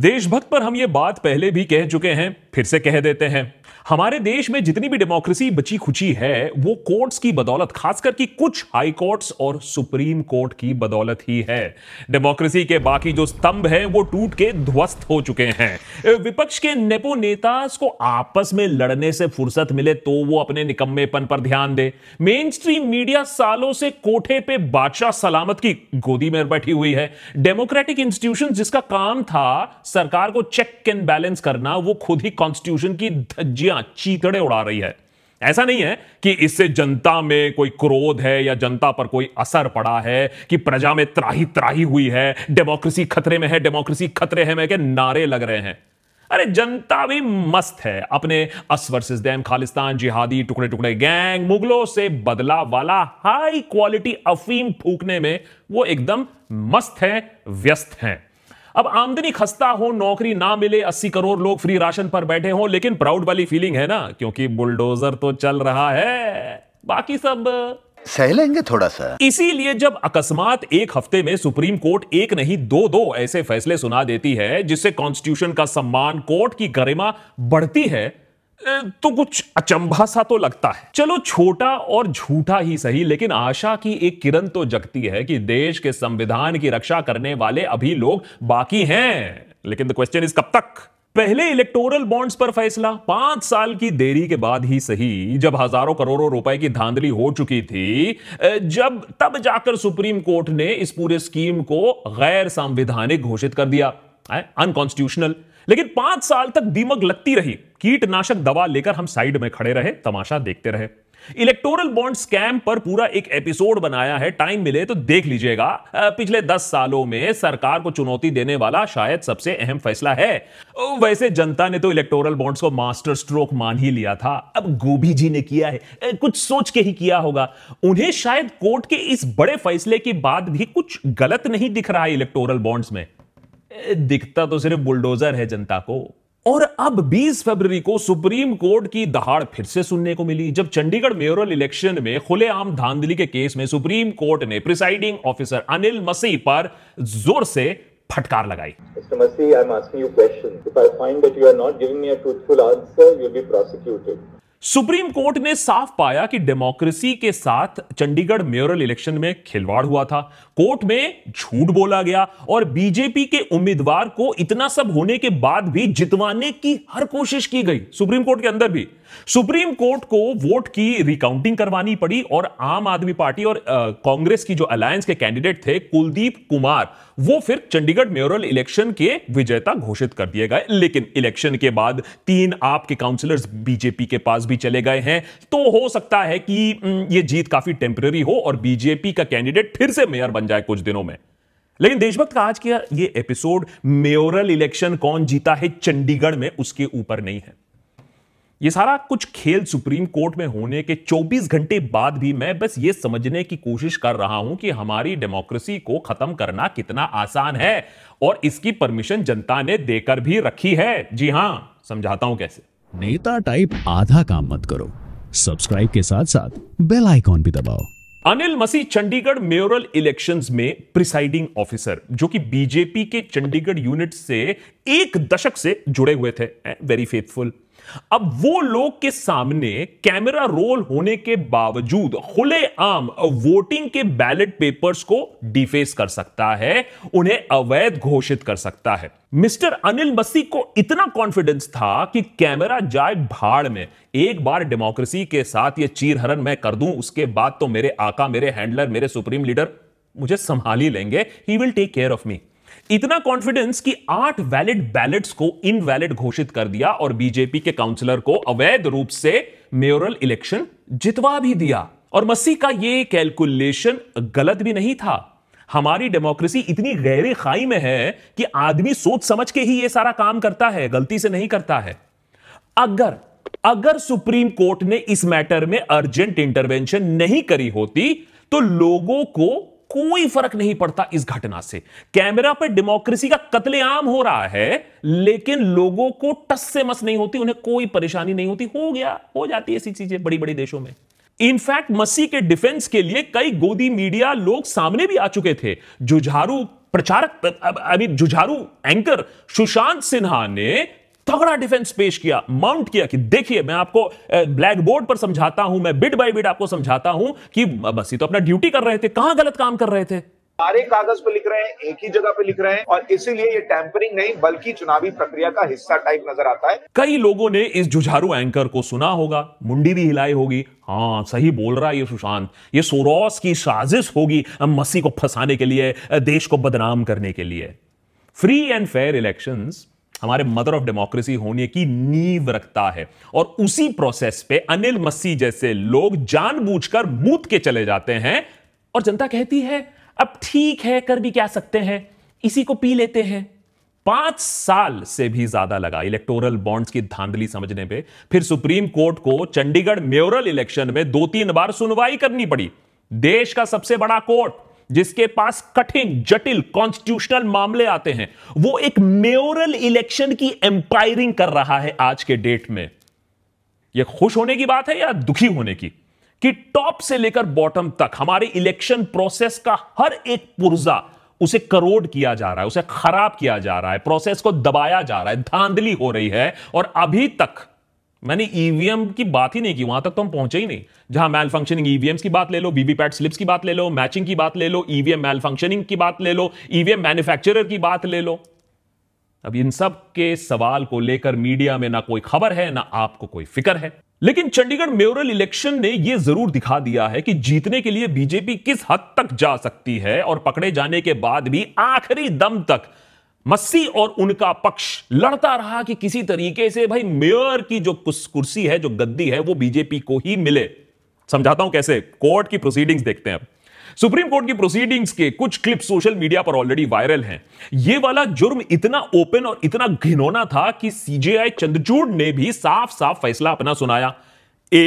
देशभक्त पर हम ये बात पहले भी कह चुके हैं फिर से कह देते हैं हमारे देश में जितनी भी डेमोक्रेसी बची खुची है वो कोर्ट्स की बदौलत खासकर की कुछ हाई कोर्ट्स और सुप्रीम कोर्ट की बदौलत ही है डेमोक्रेसी के बाकी जो स्तंभ हैं वो टूट के ध्वस्त हो चुके हैं विपक्ष के नेपो नेता को आपस में लड़ने से फुर्सत मिले तो वो अपने निकम्मेपन पर ध्यान दे मेन स्ट्रीम मीडिया सालों से कोठे पे बादशाह सलामत की गोदी में बैठी हुई है डेमोक्रेटिक इंस्टीट्यूशन जिसका काम था सरकार को चेक एंड बैलेंस करना वो खुद ही कॉन्स्टिट्यूशन की धज्जियां चीतड़े उड़ा रही है ऐसा नहीं है कि इससे जनता में कोई क्रोध है या जनता पर कोई असर पड़ा है कि प्रजा में त्राही त्राही हुई है डेमोक्रेसी खतरे में है डेमोक्रेसी खतरे है मैं के नारे लग रहे हैं अरे जनता भी मस्त है अपने अस वर्सेस खालिस्तान जिहादी टुकड़े टुकड़े गैंग मुगलों से बदला वाला हाई क्वालिटी अफीम फूकने में वो एकदम मस्त है व्यस्त हैं अब आमदनी खस्ता हो नौकरी ना मिले अस्सी करोड़ लोग फ्री राशन पर बैठे हो लेकिन प्राउड वाली फीलिंग है ना क्योंकि बुलडोजर तो चल रहा है बाकी सब सह लेंगे थोड़ा सा इसीलिए जब अकस्मात एक हफ्ते में सुप्रीम कोर्ट एक नहीं दो दो ऐसे फैसले सुना देती है जिससे कॉन्स्टिट्यूशन का सम्मान कोर्ट की गरिमा बढ़ती है तो कुछ अचंभा सा तो लगता है चलो छोटा और झूठा ही सही लेकिन आशा की एक किरण तो जगती है कि देश के संविधान की रक्षा करने वाले अभी लोग बाकी हैं लेकिन द क्वेश्चन इज कब तक पहले इलेक्टोरल बॉन्ड्स पर फैसला पांच साल की देरी के बाद ही सही जब हजारों करोड़ों रुपए की धांधली हो चुकी थी जब तब जाकर सुप्रीम कोर्ट ने इस पूरे स्कीम को गैर संविधानिक घोषित कर दिया अनकॉन्स्टिट्यूशनल लेकिन पांच साल तक दीमक लगती रही कीटनाशक दवा लेकर हम साइड में खड़े रहे तमाशा देखते रहे इलेक्टोरल बॉन्ड स्कैम पर पूरा एक एपिसोड बनाया है टाइम मिले तो देख लीजिएगा पिछले दस सालों में सरकार को चुनौती देने वाला शायद सबसे अहम फैसला है वैसे जनता ने तो इलेक्टोरल बॉन्ड्स को मास्टर स्ट्रोक मान ही लिया था अब गोभी जी ने किया है कुछ सोच के ही किया होगा उन्हें शायद कोर्ट के इस बड़े फैसले के बाद भी कुछ गलत नहीं दिख रहा है इलेक्टोरल बॉन्ड्स में दिखता तो सिर्फ बुलडोजर है जनता को और अब 20 फरवरी को सुप्रीम कोर्ट की दहाड़ फिर से सुनने को मिली जब चंडीगढ़ मेयरल इलेक्शन में खुलेआम धांधली के केस में सुप्रीम कोर्ट ने प्रिसाइडिंग ऑफिसर अनिल मसी पर जोर से फटकार लगाई Mr. Masi, I'm asking supreme court ने साफ पाया कि डेमोक्रेसी के साथ चंडीगढ़ मेयरल इलेक्शन में खिलवाड़ हुआ था कोर्ट में झूठ बोला गया और बीजेपी के उम्मीदवार को इतना सब होने के बाद भी जितवाने की हर कोशिश की गई सुप्रीम कोर्ट के अंदर भी सुप्रीम कोर्ट को वोट की रिकाउंटिंग करवानी पड़ी और आम आदमी पार्टी और कांग्रेस की जो अलायंस के कैंडिडेट थे कुलदीप कुमार वो फिर चंडीगढ़ म्यूरल इलेक्शन के विजेता घोषित कर दिए गए लेकिन इलेक्शन के बाद तीन आपके काउंसिलर्स बीजेपी के पास भी चले गए हैं तो हो सकता है कि ये जीत काफी टेम्पररी हो और बीजेपी का कैंडिडेट फिर से मेयर बन जाए कुछ दिनों में लेकिन देशभक्त का आज का ये एपिसोड मेयोरल इलेक्शन कौन जीता है चंडीगढ़ में उसके ऊपर नहीं है ये सारा कुछ खेल सुप्रीम कोर्ट में होने के 24 घंटे बाद भी मैं बस ये समझने की कोशिश कर रहा हूं कि हमारी डेमोक्रेसी को खत्म करना कितना आसान है और इसकी परमिशन जनता ने देकर भी रखी है जी हां समझाता हूं कैसे नेता टाइप आधा काम मत करो सब्सक्राइब के साथ साथ बेल आइकॉन भी दबाओ अनिल मसीह चंडीगढ़ मेयोरल इलेक्शंस में प्रिसाइडिंग ऑफिसर जो कि बीजेपी के चंडीगढ़ यूनिट से एक दशक से जुड़े हुए थे वेरी फेथफुल अब वो लोग के सामने कैमरा रोल होने के बावजूद खुलेआम वोटिंग के बैलेट पेपर्स को डिफेस कर सकता है उन्हें अवैध घोषित कर सकता है मिस्टर अनिल मसी को इतना कॉन्फिडेंस था कि कैमरा जाए भाड़ में एक बार डेमोक्रेसी के साथ ये चीरहरण मैं कर दूं उसके बाद तो मेरे आका मेरे हैंडलर मेरे सुप्रीम लीडर मुझे संभाल ही लेंगे he will take care of me इतना कॉन्फिडेंस कि आठ वैलिड बैलेट्स को इनवैलिड घोषित कर दिया और बीजेपी के काउंसिलर को अवैध रूप से मेयोरल इलेक्शन जितवा भी दिया और मसी का यह कैलकुलेशन गलत भी नहीं था हमारी डेमोक्रेसी इतनी गहरी खाई में है कि आदमी सोच समझ के ही यह सारा काम करता है गलती से नहीं करता है अगर अगर सुप्रीम कोर्ट ने इस मैटर में अर्जेंट इंटरवेंशन नहीं करी होती तो लोगों को कोई फर्क नहीं पड़ता इस घटना से कैमरा पर डेमोक्रेसी का कत्लेआम हो रहा है लेकिन लोगों को टस से मस नहीं होती उन्हें कोई परेशानी नहीं होती हो गया हो जाती है ऐसी चीजें बड़ी बड़ी देशों में इनफैक्ट मसी के डिफेंस के लिए कई गोदी मीडिया लोग सामने भी आ चुके थे जुझारू प्रचारक अभी जुझारू एंकर सुशांत सिन्हा ने तगड़ा डिफेंस पेश किया माउंट किया कि देखिए मैं आपको ब्लैक बोर्ड पर समझाता हूं मैं बिट बाय बिट आपको समझाता हूं कि बस ये तो अपना ड्यूटी कर रहे थे कहां गलत काम कर रहे थे सारे कागज पे लिख रहे हैं एक ही जगह पे लिख रहे हैं और इसीलिए ये टैंपरिंग नहीं बल्कि चुनावी प्रक्रिया का हिस्सा टाइप नजर आता है कई लोगों ने इस जुझारू एंकर को सुना होगा मुंडी भी हिलाई होगी हाँ सही बोल रहा है ये सुशांत ये सोरोस की साजिश होगी मसी को फंसाने के लिए देश को बदनाम करने के लिए फ्री एंड फेयर इलेक्शंस हमारे मदर ऑफ डेमोक्रेसी होने की नींव रखता है और उसी प्रोसेस पे अनिल मस्सी जैसे लोग जानबूझकर मूत के चले जाते हैं और जनता कहती है अब ठीक है कर भी क्या सकते हैं इसी को पी लेते हैं पांच साल से भी ज्यादा लगा इलेक्टोरल बॉन्ड्स की धांधली समझने पे फिर सुप्रीम कोर्ट को चंडीगढ़ म्योरल इलेक्शन में दो तीन बार सुनवाई करनी पड़ी देश का सबसे बड़ा कोर्ट जिसके पास कठिन जटिल कॉन्स्टिट्यूशनल मामले आते हैं वो एक मेयोरल इलेक्शन की एम्पायरिंग कर रहा है आज के डेट में ये खुश होने की बात है या दुखी होने की कि टॉप से लेकर बॉटम तक हमारे इलेक्शन प्रोसेस का हर एक पुर्जा उसे करोड़ किया जा रहा है उसे खराब किया जा रहा है प्रोसेस को दबाया जा रहा है धांधली हो रही है और अभी तक मैंने ईवीएम e की बात ही नहीं की वहां तक तो हम पहुंचे ही नहीं जहां मैल फंक्शनिंग ईवीएम्स की बात ले लो बीबीपैट स्लिप्स की बात ले लो मैचिंग की बात ले लो ईवीएम मैल फंक्शनिंग की बात ले लो ईवीएम e मैन्युफैक्चरर की बात ले लो अब इन सब के सवाल को लेकर मीडिया में ना कोई खबर है ना आपको कोई फिक्र है लेकिन चंडीगढ़ म्यूरल इलेक्शन ने यह जरूर दिखा दिया है कि जीतने के लिए बीजेपी किस हद तक जा सकती है और पकड़े जाने के बाद भी आखिरी दम तक मस्सी और उनका पक्ष लड़ता रहा कि किसी तरीके से भाई मेयर की जो कुर्सी है जो गद्दी है वो बीजेपी को ही मिले समझाता हूं कैसे कोर्ट की प्रोसीडिंग्स देखते हैं सुप्रीम कोर्ट की प्रोसीडिंग्स के कुछ क्लिप सोशल मीडिया पर ऑलरेडी वायरल हैं ये वाला जुर्म इतना ओपन और इतना घिनौना था कि सीजेआई चंद्रचूड ने भी साफ साफ फैसला अपना सुनाया ए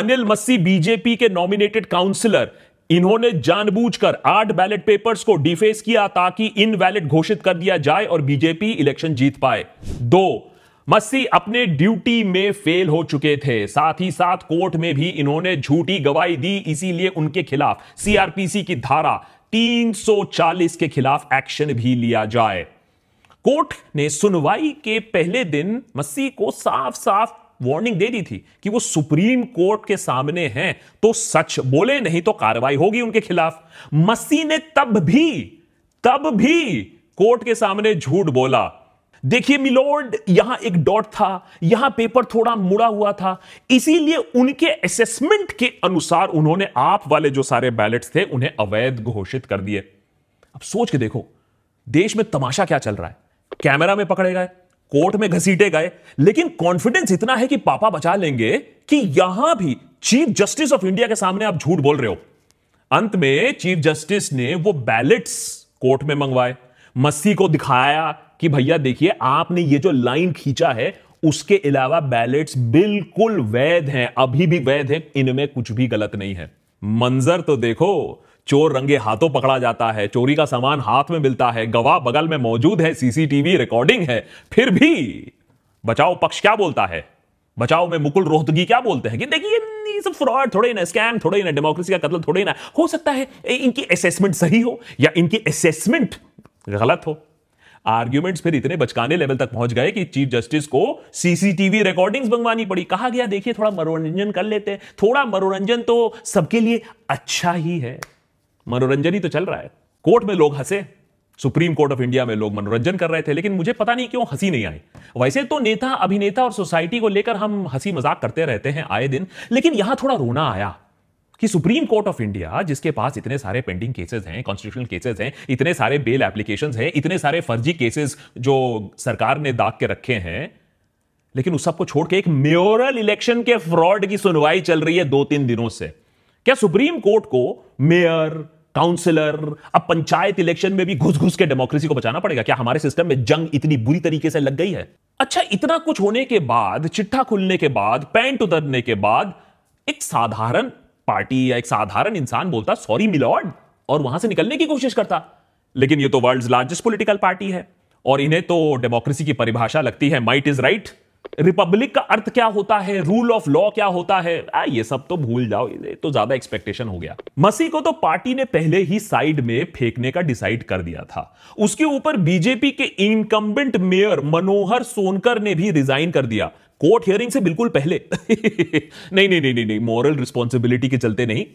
अनिल मस्सी बीजेपी के नॉमिनेटेड काउंसिलर इन्होंने जानबूझकर आठ बैलेट पेपर्स को डिफेस किया ताकि इन वैलेट घोषित कर दिया जाए और बीजेपी इलेक्शन जीत पाए दो मस्सी अपने ड्यूटी में फेल हो चुके थे साथ ही साथ कोर्ट में भी इन्होंने झूठी गवाही दी इसीलिए उनके खिलाफ सीआरपीसी की धारा 340 के खिलाफ एक्शन भी लिया जाए कोर्ट ने सुनवाई के पहले दिन मस्सी को साफ साफ वार्निंग दे दी थी कि वो सुप्रीम कोर्ट के सामने हैं तो सच बोले नहीं तो कार्रवाई होगी उनके खिलाफ मसी ने तब भी तब भी कोर्ट के सामने झूठ बोला देखिए मिलोर्ड यहां एक डॉट था यहां पेपर थोड़ा मुड़ा हुआ था इसीलिए उनके असेसमेंट के अनुसार उन्होंने आप वाले जो सारे बैलेट्स थे उन्हें अवैध घोषित कर दिए अब सोच के देखो देश में तमाशा क्या चल रहा है कैमरा में पकड़े गए कोर्ट में घसीटे गए लेकिन कॉन्फिडेंस इतना है कि पापा बचा लेंगे कि यहां भी चीफ जस्टिस ऑफ इंडिया के सामने आप झूठ बोल रहे हो अंत में चीफ जस्टिस ने वो बैलेट्स कोर्ट में मंगवाए मस्सी को दिखाया कि भैया देखिए आपने ये जो लाइन खींचा है उसके अलावा बैलेट्स बिल्कुल वैध हैं अभी भी वैध हैं इनमें कुछ भी गलत नहीं है मंजर तो देखो चोर रंगे हाथों पकड़ा जाता है चोरी का सामान हाथ में मिलता है गवाह बगल में मौजूद है सीसीटीवी रिकॉर्डिंग है फिर भी बचाओ पक्ष क्या बोलता है बचाओ में मुकुल रोहतगी क्या बोलते हैं कि देखिए ये सब फ्रॉड थोड़े ना स्कैम थोड़े ना डेमोक्रेसी का कत्ल थोड़े ना हो सकता है इनकी असेसमेंट सही हो या इनकी असेसमेंट गलत हो आर्ग्यूमेंट्स फिर इतने बचकाने लेवल तक पहुंच गए कि चीफ जस्टिस को सीसीटीवी रिकॉर्डिंग्स मंगवानी पड़ी कहा गया देखिए थोड़ा मनोरंजन कर लेते हैं थोड़ा मनोरंजन तो सबके लिए अच्छा ही है मनोरंजन ही तो चल रहा है कोर्ट में लोग हंसे सुप्रीम कोर्ट ऑफ इंडिया में लोग मनोरंजन कर रहे थे लेकिन मुझे पता नहीं क्यों हंसी नहीं आई वैसे तो नेता अभिनेता और सोसाइटी को लेकर हम हंसी मजाक करते रहते हैं आए दिन लेकिन यहां थोड़ा रोना आया कि सुप्रीम कोर्ट ऑफ इंडिया जिसके पास इतने सारे पेंडिंग केसेस हैं कॉन्स्टिट्यूशनल केसेस हैं इतने सारे बेल एप्लीकेशन हैं इतने सारे फर्जी केसेस जो सरकार ने दाग के रखे हैं लेकिन उस सबको छोड़ के एक मेयोरल इलेक्शन के फ्रॉड की सुनवाई चल रही है दो तीन दिनों से क्या सुप्रीम कोर्ट को मेयर काउंसिलर अब पंचायत इलेक्शन में भी घुस घुस के डेमोक्रेसी को बचाना पड़ेगा क्या हमारे सिस्टम में जंग इतनी बुरी तरीके से लग गई है अच्छा इतना कुछ होने के बाद चिट्ठा खुलने के बाद पैंट उतरने के बाद एक साधारण पार्टी या एक साधारण इंसान बोलता सॉरी मिलॉर्ड और वहां से निकलने की कोशिश करता लेकिन ये तो वर्ल्ड लार्जेस्ट पोलिटिकल पार्टी है और इन्हें तो डेमोक्रेसी की परिभाषा लगती है माइट इज राइट रिपब्लिक का अर्थ क्या होता है रूल ऑफ लॉ क्या होता है आ, ये सब तो भूल जाओ ये तो ज्यादा एक्सपेक्टेशन हो गया मसी को तो पार्टी ने पहले ही साइड में फेंकने का डिसाइड कर दिया था उसके ऊपर बीजेपी के इनकम्बेंट मेयर मनोहर सोनकर ने भी रिजाइन कर दिया कोर्ट हियरिंग से बिल्कुल पहले नहीं नहीं नहीं नहीं मॉरल रिस्पॉन्सिबिलिटी के चलते नहीं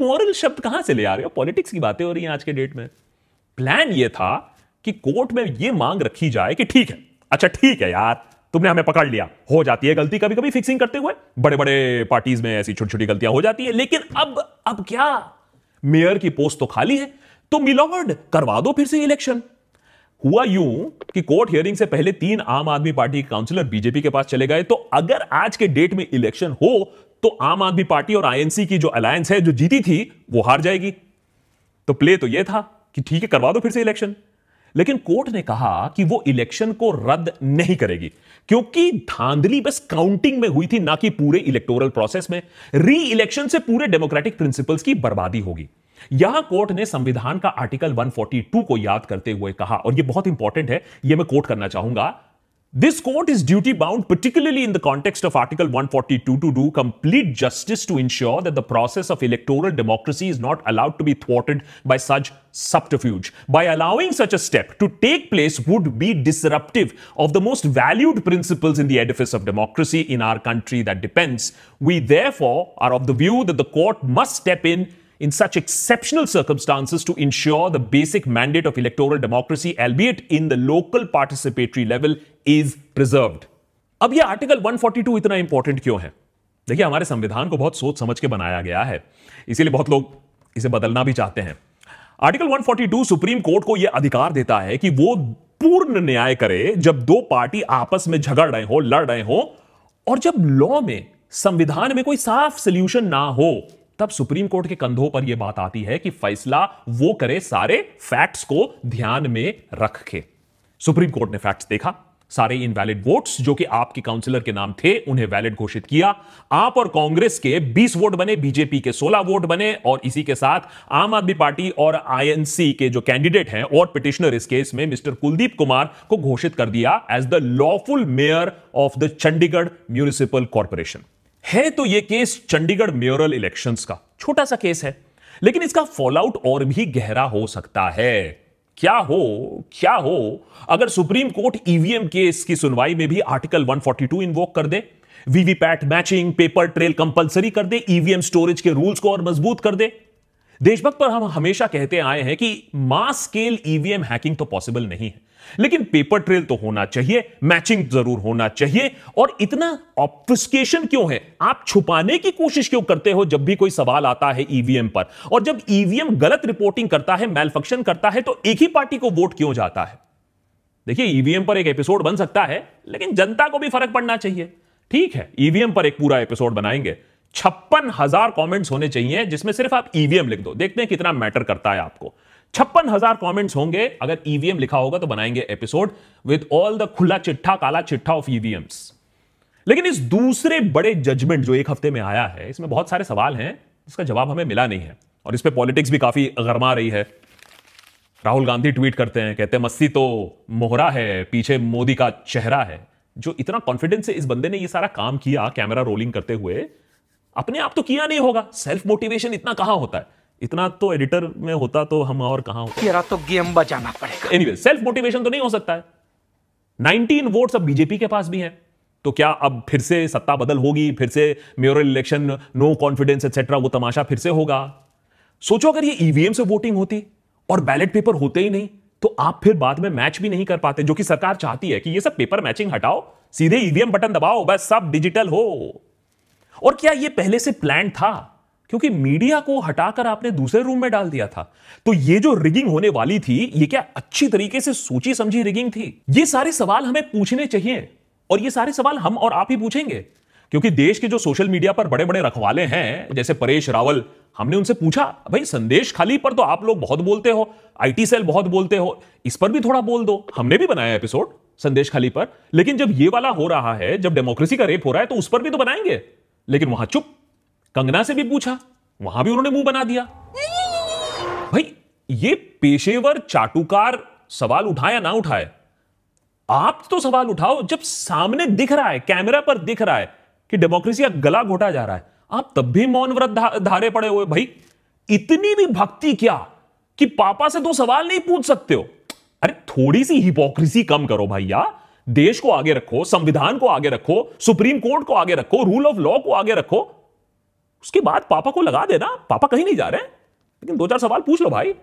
मॉरल शब्द कहां से ले आ रहे हो पॉलिटिक्स की बातें हो रही हैं आज के डेट में प्लान ये था कि कोर्ट में यह मांग रखी जाए कि ठीक है अच्छा ठीक है यार तुमने हमें पकड़ लिया हो जाती है गलती कभी कभी फिक्सिंग करते हुए बड़े बड़े पार्टीज में ऐसी छोटी छोटी गलतियां हो जाती है लेकिन अब अब क्या मेयर की पोस्ट तो खाली है तो मिलोवर्ड करवा दो फिर से इलेक्शन हुआ यूं कि कोर्ट हियरिंग से पहले तीन आम आदमी पार्टी के काउंसिलर बीजेपी के पास चले गए तो अगर आज के डेट में इलेक्शन हो तो आम आदमी पार्टी और आईएनसी की जो अलायंस है जो जीती थी वो हार जाएगी तो प्ले तो यह था कि ठीक है करवा दो फिर से इलेक्शन लेकिन कोर्ट ने कहा कि वो इलेक्शन को रद्द नहीं करेगी क्योंकि धांधली बस काउंटिंग में हुई थी ना कि पूरे इलेक्टोरल प्रोसेस में री इलेक्शन से पूरे डेमोक्रेटिक प्रिंसिपल्स की बर्बादी होगी यहां कोर्ट ने संविधान का आर्टिकल 142 को याद करते हुए कहा और यह बहुत इंपॉर्टेंट है यह मैं कोर्ट करना चाहूंगा This court is duty bound, particularly in the context of Article 142, to do complete justice to ensure that the process of electoral democracy is not allowed to be thwarted by such subterfuge. By allowing such a step to take place would be disruptive of the most valued principles in the edifice of democracy in our country that depends. We therefore are of the view that the court must step in in such exceptional circumstances to ensure the basic mandate of electoral democracy, albeit in the local participatory level, is preserved. अब ये article 142 इतना important क्यों है देखिए हमारे संविधान को बहुत सोच समझ के बनाया गया है इसीलिए बहुत लोग इसे बदलना भी चाहते हैं आर्टिकल 142 सुप्रीम कोर्ट को यह अधिकार देता है कि वो पूर्ण न्याय करे जब दो पार्टी आपस में झगड़ रहे हो लड़ रहे हो और जब लॉ में संविधान में कोई साफ सोल्यूशन ना हो तब सुप्रीम कोर्ट के कंधों पर यह बात आती है कि फैसला वो करे सारे फैक्ट्स को ध्यान में रख के सुप्रीम कोर्ट ने फैक्ट्स देखा सारे इनवैलिड वोट्स जो कि आपके काउंसिलर के नाम थे उन्हें वैलिड घोषित किया आप और कांग्रेस के 20 वोट बने बीजेपी के 16 वोट बने और इसी के साथ आम आदमी पार्टी और आईएनसी के जो कैंडिडेट हैं और पिटिशनर इस केस में मिस्टर कुलदीप कुमार को घोषित कर दिया as the lawful mayor of the Chandigarh municipal corporation है तो यह केस चंडीगढ़ म्यूरल इलेक्शंस का छोटा सा केस है लेकिन इसका फॉलआउट और भी गहरा हो सकता है क्या हो क्या हो अगर supreme court EVM e case की सुनवाई में भी आर्टिकल 142 इन्वोक कर दे VVPAT matching paper trail compulsory कर दे ईवीएम e स्टोरेज के रूल्स को और मजबूत कर दे देशभक्त पर हम हमेशा कहते आए हैं कि मास स्केल ईवीएम हैकिंग तो पॉसिबल नहीं है लेकिन पेपर ट्रेल तो होना चाहिए मैचिंग जरूर होना चाहिए और इतना ऑप्टिस्केशन क्यों है आप छुपाने की कोशिश क्यों करते हो जब भी कोई सवाल आता है ईवीएम पर और जब ईवीएम गलत रिपोर्टिंग करता है मेलफंक्शन करता है तो एक ही पार्टी को वोट क्यों जाता है देखिए ईवीएम पर एक एपिसोड बन सकता है लेकिन जनता को भी फर्क पड़ना चाहिए ठीक है ईवीएम पर एक पूरा एपिसोड बनाएंगे छप्पन हजार कॉमेंट्स होने चाहिए जिसमें सिर्फ आप ईवीएम e लिख दो देखते हैं कितना मैटर करता है आपको छप्पन हजार कॉमेंट्स होंगे अगर ईवीएम e लिखा होगा तो बनाएंगे एपिसोड विद ऑल द खुला चिट्ठा काला चिट्ठा ऑफ ईवीएम्स e लेकिन इस दूसरे बड़े जजमेंट जो एक हफ्ते में आया है इसमें बहुत सारे सवाल हैं जिसका जवाब हमें मिला नहीं है और इस पर पॉलिटिक्स भी काफी गरमा रही है राहुल गांधी ट्वीट करते हैं कहते हैं मस्ती तो मोहरा है पीछे मोदी का चेहरा है जो इतना कॉन्फिडेंस से इस बंदे ने ये सारा काम किया कैमरा रोलिंग करते हुए अपने आप तो किया नहीं होगा सेल्फ मोटिवेशन इतना कहां होता है इतना तो एडिटर में होता तो हम और कहाँ होता तो गेम बजाना पड़ेगा एनीवे सेल्फ मोटिवेशन तो नहीं हो सकता है 19 वोट्स अब बीजेपी के पास भी हैं तो क्या अब फिर से सत्ता बदल होगी फिर से mayoral election no confidence etcetera वो तमाशा फिर से होगा सोचो अगर ये ईवीएम e से वोटिंग होती और बैलेट पेपर होते ही नहीं तो आप फिर बाद में मैच भी नहीं कर पाते जो कि सरकार चाहती है कि ये सब पेपर मैचिंग हटाओ सीधे ईवीएम e बटन दबाओ बस सब डिजिटल हो और क्या ये पहले से प्लान था क्योंकि मीडिया को हटाकर आपने दूसरे रूम में डाल दिया था तो ये जो रिगिंग होने वाली थी ये क्या अच्छी तरीके से सोची समझी रिगिंग थी ये सारे सवाल हमें पूछने चाहिए और ये सारे सवाल हम और आप ही पूछेंगे क्योंकि देश के जो सोशल मीडिया पर बड़े बड़े रखवाले हैं जैसे परेश रावल हमने उनसे पूछा भाई संदेश खाली पर तो आप लोग बहुत बोलते हो आईटी सेल बहुत बोलते हो इस पर भी थोड़ा बोल दो हमने भी बनाया एपिसोड संदेश खाली पर लेकिन जब ये वाला हो रहा है जब डेमोक्रेसी का रेप हो रहा है तो उस पर भी तो बनाएंगे लेकिन वहां चुप कंगना से भी पूछा वहां भी उन्होंने मुंह बना दिया भाई ये पेशेवर चाटुकार सवाल उठाया ना उठाए आप तो सवाल उठाओ जब सामने दिख रहा है कैमरा पर दिख रहा है कि डेमोक्रेसी का गला घोटा जा रहा है आप तब भी मौन व्रत धारे पड़े हुए भाई इतनी भी भक्ति क्या कि पापा से तो सवाल नहीं पूछ सकते हो अरे थोड़ी सी हिपोक्रेसी कम करो भैया देश को आगे रखो संविधान को आगे रखो सुप्रीम कोर्ट को आगे रखो रूल ऑफ लॉ को आगे रखो उसके बाद पापा को लगा देना पापा कहीं नहीं जा रहे लेकिन दो चार सवाल पूछ लो भाई